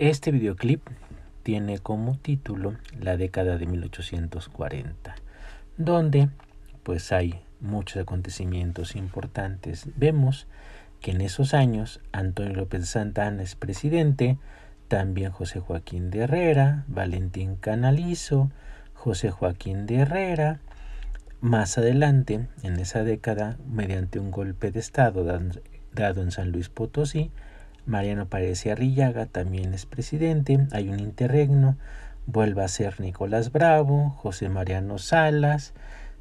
Este videoclip tiene como título la década de 1840, donde pues hay muchos acontecimientos importantes. Vemos que en esos años Antonio López Santa Ana es presidente, también José Joaquín de Herrera, Valentín Canalizo, José Joaquín de Herrera. Más adelante, en esa década, mediante un golpe de Estado dado en San Luis Potosí, Mariano y Arrillaga también es presidente, hay un interregno, vuelve a ser Nicolás Bravo, José Mariano Salas,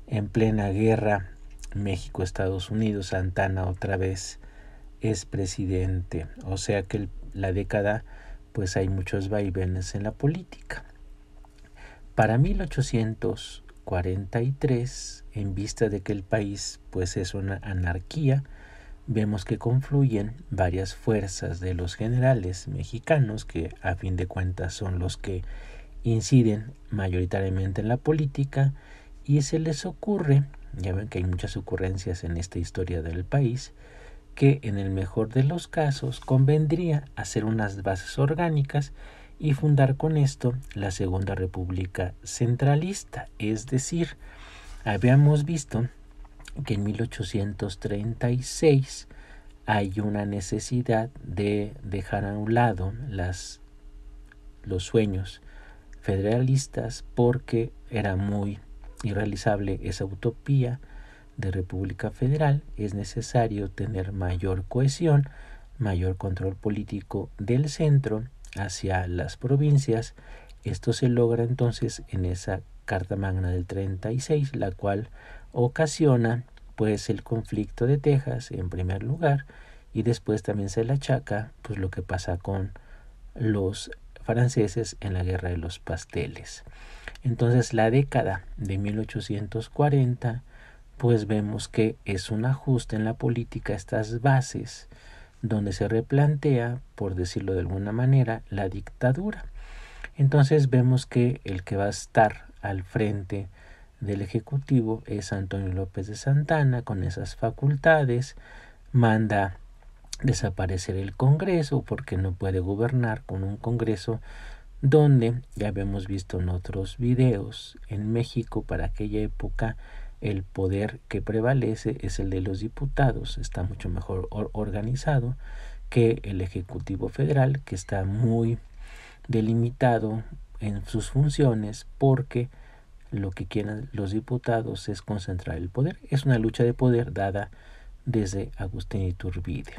en plena guerra México-Estados Unidos, Santana otra vez es presidente. O sea que la década, pues hay muchos vaivenes en la política. Para 1843, en vista de que el país pues es una anarquía, vemos que confluyen varias fuerzas de los generales mexicanos, que a fin de cuentas son los que inciden mayoritariamente en la política, y se les ocurre, ya ven que hay muchas ocurrencias en esta historia del país, que en el mejor de los casos convendría hacer unas bases orgánicas y fundar con esto la Segunda República Centralista, es decir, habíamos visto que en 1836 hay una necesidad de dejar a un lado las, los sueños federalistas porque era muy irrealizable esa utopía de República Federal. Es necesario tener mayor cohesión, mayor control político del centro hacia las provincias. Esto se logra entonces en esa Carta Magna del 36, la cual ocasiona pues el conflicto de Texas en primer lugar y después también se le achaca pues lo que pasa con los franceses en la guerra de los pasteles. Entonces la década de 1840 pues vemos que es un ajuste en la política estas bases donde se replantea, por decirlo de alguna manera, la dictadura. Entonces vemos que el que va a estar al frente del Ejecutivo es Antonio López de Santana, con esas facultades, manda desaparecer el Congreso porque no puede gobernar con un Congreso donde ya habíamos visto en otros videos en México para aquella época el poder que prevalece es el de los diputados, está mucho mejor organizado que el Ejecutivo Federal, que está muy delimitado en sus funciones porque lo que quieren los diputados es concentrar el poder. Es una lucha de poder dada desde Agustín Iturbide.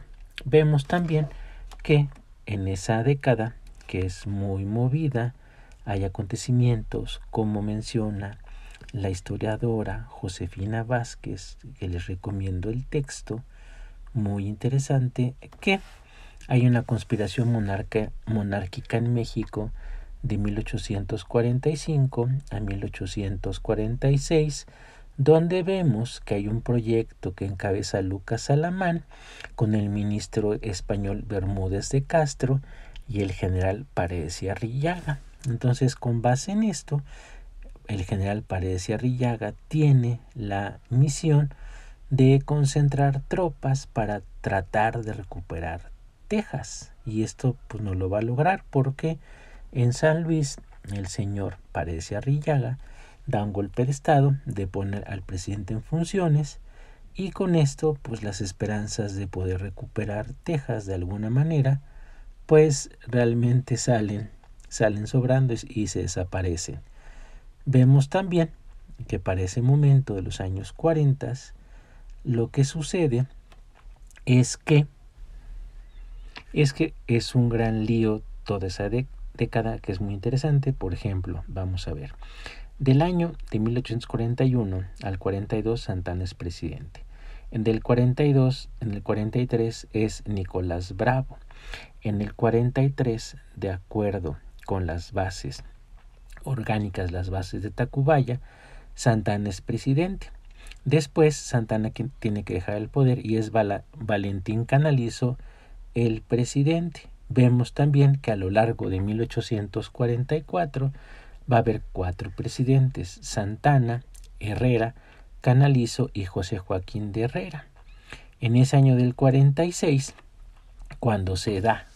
Vemos también que en esa década, que es muy movida, hay acontecimientos como menciona la historiadora Josefina Vázquez, que les recomiendo el texto, muy interesante, que hay una conspiración monárquica en México de 1845 a 1846, donde vemos que hay un proyecto que encabeza Lucas Alamán con el ministro español Bermúdez de Castro y el general Paredes y Arrillaga. Entonces, con base en esto, el general Paredes y Arrillaga tiene la misión de concentrar tropas para tratar de recuperar Texas. Y esto pues no lo va a lograr porque en San Luis, el señor Parece Arrillaga da un golpe de Estado, de poner al presidente en funciones y con esto, pues las esperanzas de poder recuperar Texas de alguna manera, pues realmente salen, salen sobrando y se desaparecen. Vemos también que para ese momento de los años 40, lo que sucede es que es que es un gran lío toda esa, de, década que es muy interesante. Por ejemplo, vamos a ver. Del año de 1841 al 42 Santana es presidente. En el 42, en el 43 es Nicolás Bravo. En el 43, de acuerdo con las bases orgánicas, las bases de Tacubaya, Santana es presidente. Después Santana tiene que dejar el poder y es Valentín Canalizo el presidente. Vemos también que a lo largo de 1844 va a haber cuatro presidentes, Santana, Herrera, Canalizo y José Joaquín de Herrera. En ese año del 46, cuando se da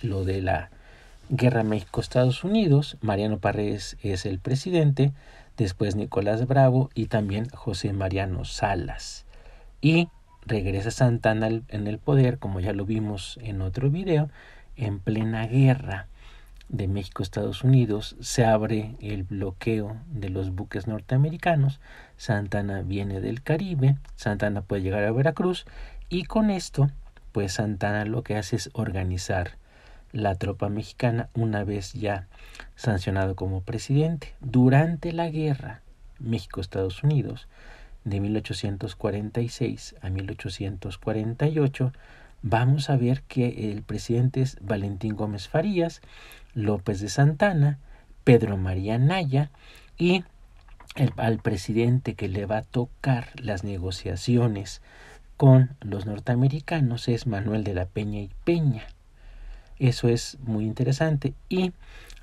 lo de la guerra México-Estados Unidos, Mariano Parrés es el presidente, después Nicolás Bravo y también José Mariano Salas. Y regresa Santana en el poder, como ya lo vimos en otro video, en plena guerra de México-Estados Unidos, se abre el bloqueo de los buques norteamericanos, Santana viene del Caribe, Santana puede llegar a Veracruz y con esto, pues Santana lo que hace es organizar la tropa mexicana una vez ya sancionado como presidente. Durante la guerra México-Estados Unidos de 1846 a 1848, vamos a ver que el presidente es Valentín Gómez Farías, López de Santana, Pedro María Naya y el, al presidente que le va a tocar las negociaciones con los norteamericanos es Manuel de la Peña y Peña. Eso es muy interesante y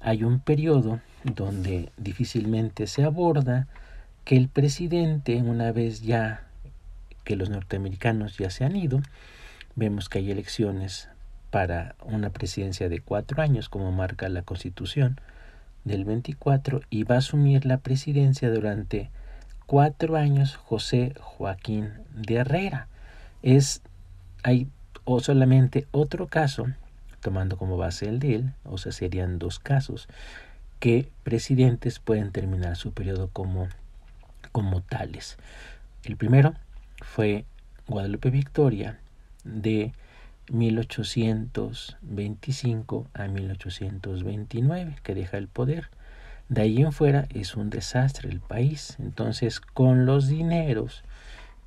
hay un periodo donde difícilmente se aborda que el presidente, una vez ya que los norteamericanos ya se han ido, vemos que hay elecciones para una presidencia de cuatro años, como marca la Constitución del 24, y va a asumir la presidencia durante cuatro años José Joaquín de Herrera. Es, hay o solamente otro caso, tomando como base el de él, o sea, serían dos casos, que presidentes pueden terminar su periodo como, como tales. El primero fue Guadalupe Victoria, de 1825 a 1829 que deja el poder. De ahí en fuera es un desastre el país. Entonces con los dineros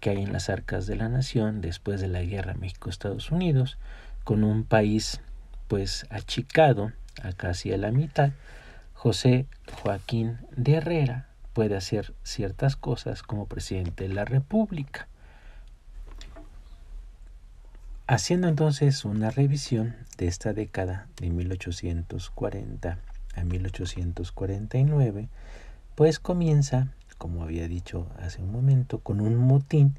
que hay en las arcas de la nación después de la guerra México-Estados Unidos, con un país pues achicado a casi a la mitad, José Joaquín de Herrera puede hacer ciertas cosas como presidente de la República. Haciendo entonces una revisión de esta década de 1840 a 1849, pues comienza, como había dicho hace un momento, con un motín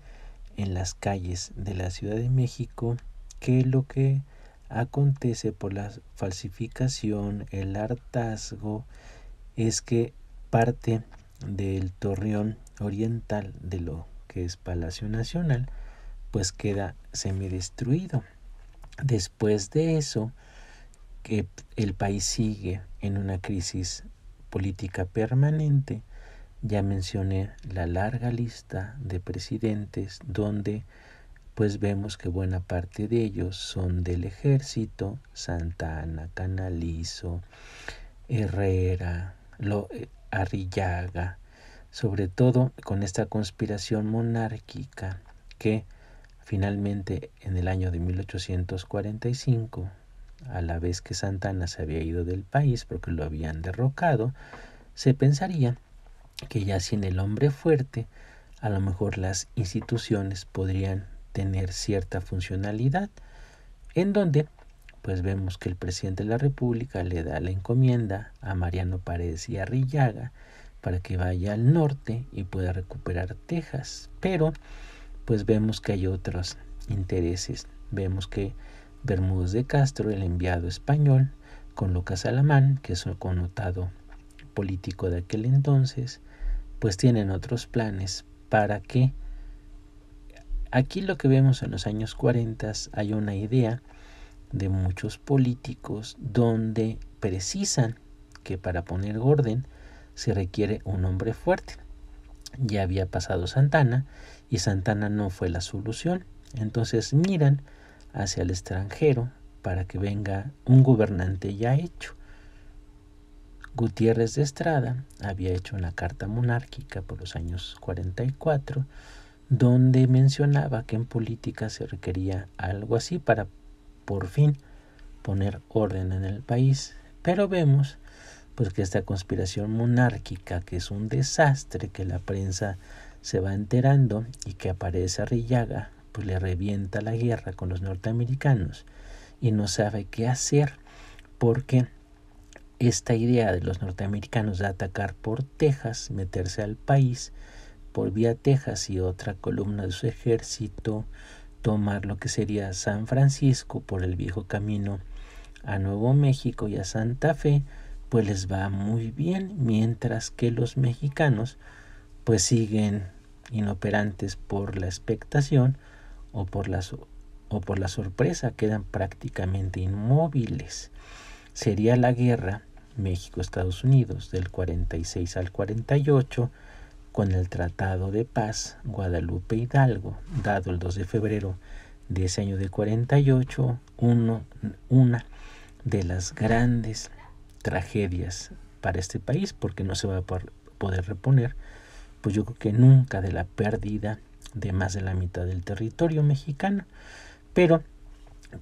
en las calles de la Ciudad de México, que lo que acontece por la falsificación, el hartazgo, es que parte del torreón oriental de lo que es Palacio Nacional pues queda semidestruido. Después de eso, que el país sigue en una crisis política permanente. Ya mencioné la larga lista de presidentes donde pues vemos que buena parte de ellos son del ejército, Santana, Canalizo, Herrera, Lo, Arrillaga, sobre todo con esta conspiración monárquica que Finalmente, en el año de 1845, a la vez que Santana se había ido del país porque lo habían derrocado, se pensaría que ya sin el hombre fuerte, a lo mejor las instituciones podrían tener cierta funcionalidad, en donde pues vemos que el presidente de la República le da la encomienda a Mariano Paredes y Arrillaga para que vaya al norte y pueda recuperar Texas, pero pues vemos que hay otros intereses. Vemos que Bermúdez de Castro, el enviado español, con Lucas Alamán, que es un connotado político de aquel entonces, pues tienen otros planes para que aquí lo que vemos en los años 40 hay una idea de muchos políticos donde precisan que para poner orden se requiere un hombre fuerte. Ya había pasado Santana y Santana no fue la solución. Entonces miran hacia el extranjero para que venga un gobernante ya hecho. Gutiérrez de Estrada había hecho una carta monárquica por los años 44 donde mencionaba que en política se requería algo así para por fin poner orden en el país. Pero vemos pues que esta conspiración monárquica, que es un desastre, que la prensa se va enterando y que aparece Arrillaga, pues le revienta la guerra con los norteamericanos y no sabe qué hacer porque esta idea de los norteamericanos de atacar por Texas, meterse al país por vía Texas y otra columna de su ejército, tomar lo que sería San Francisco por el viejo camino a Nuevo México y a Santa Fe, pues les va muy bien, mientras que los mexicanos pues siguen inoperantes por la expectación o por la, o por la sorpresa, quedan prácticamente inmóviles. Sería la guerra México-Estados Unidos del 46 al 48 con el Tratado de Paz Guadalupe Hidalgo, dado el 2 de febrero de ese año de 48, una de las grandes tragedias para este país porque no se va a poder reponer, pues yo creo que nunca de la pérdida de más de la mitad del territorio mexicano, pero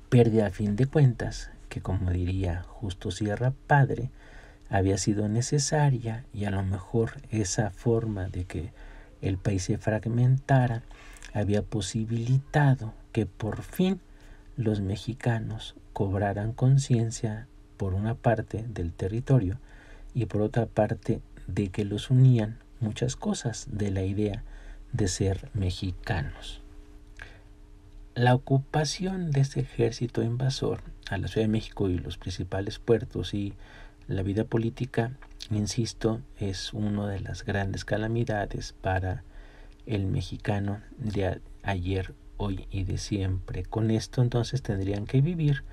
pérdida a fin de cuentas, que como diría Justo Sierra Padre, había sido necesaria y a lo mejor esa forma de que el país se fragmentara había posibilitado que por fin los mexicanos cobraran conciencia por una parte del territorio y por otra parte de que los unían muchas cosas de la idea de ser mexicanos. La ocupación de este ejército invasor a la Ciudad de México y los principales puertos y la vida política, insisto, es una de las grandes calamidades para el mexicano de ayer, hoy y de siempre. Con esto entonces tendrían que vivir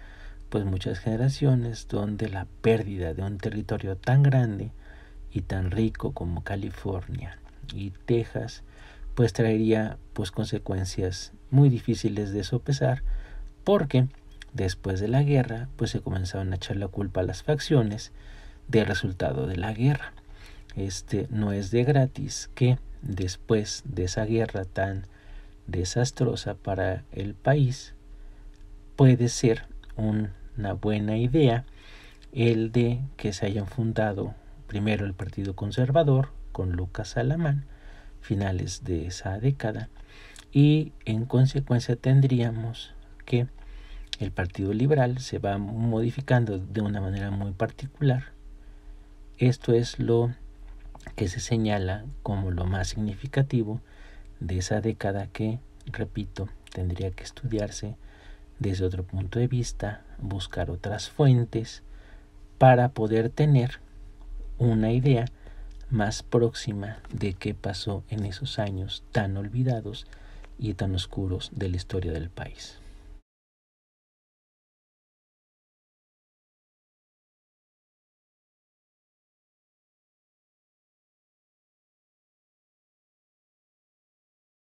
pues muchas generaciones donde la pérdida de un territorio tan grande y tan rico como California y Texas pues traería pues consecuencias muy difíciles de sopesar porque después de la guerra pues se comenzaron a echar la culpa a las facciones del resultado de la guerra este no es de gratis que después de esa guerra tan desastrosa para el país puede ser un una buena idea el de que se hayan fundado primero el Partido Conservador con Lucas Alamán, finales de esa década, y en consecuencia tendríamos que el Partido Liberal se va modificando de una manera muy particular. Esto es lo que se señala como lo más significativo de esa década que, repito, tendría que estudiarse desde otro punto de vista, buscar otras fuentes para poder tener una idea más próxima de qué pasó en esos años tan olvidados y tan oscuros de la historia del país.